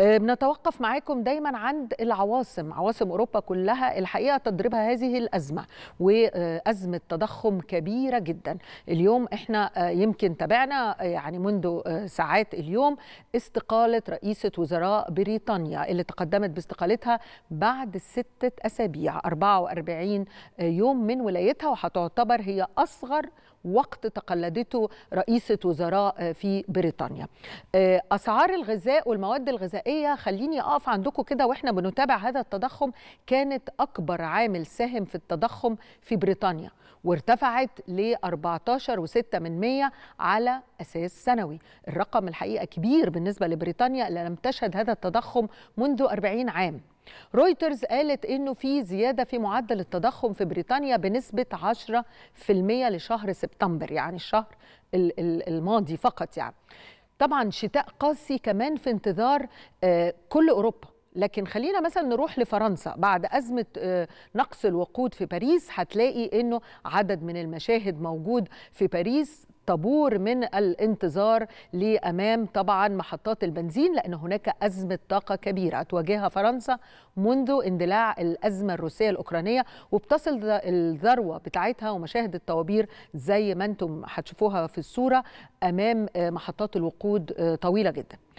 آه، بنتوقف معاكم دايما عند العواصم عواصم أوروبا كلها الحقيقة تضربها هذه الأزمة وأزمة تضخم كبيرة جدا اليوم احنا آه، يمكن تابعنا آه، يعني منذ ساعات اليوم استقالة رئيسة وزراء بريطانيا اللي تقدمت باستقالتها بعد ستة أسابيع 44 يوم من ولايتها وهتعتبر هي أصغر وقت تقلدته رئيسة وزراء في بريطانيا أسعار الغذاء والمواد الغذائية الغذائيه خليني اقف عندكم كده واحنا بنتابع هذا التضخم كانت اكبر عامل ساهم في التضخم في بريطانيا وارتفعت ل 14.6% على اساس سنوي الرقم الحقيقه كبير بالنسبه لبريطانيا اللي لم تشهد هذا التضخم منذ 40 عام رويترز قالت انه في زياده في معدل التضخم في بريطانيا بنسبه 10% لشهر سبتمبر يعني الشهر الماضي فقط يعني طبعا شتاء قاسي كمان في انتظار آه، كل اوروبا لكن خلينا مثلا نروح لفرنسا بعد أزمة آه، نقص الوقود في باريس هتلاقي أنه عدد من المشاهد موجود في باريس طابور من الانتظار لامام طبعا محطات البنزين لان هناك ازمه طاقه كبيره تواجهها فرنسا منذ اندلاع الازمه الروسيه الاوكرانيه وبتصل الذروه بتاعتها ومشاهد الطوابير زي ما انتم هتشوفوها في الصوره امام آه، محطات الوقود آه، طويله جدا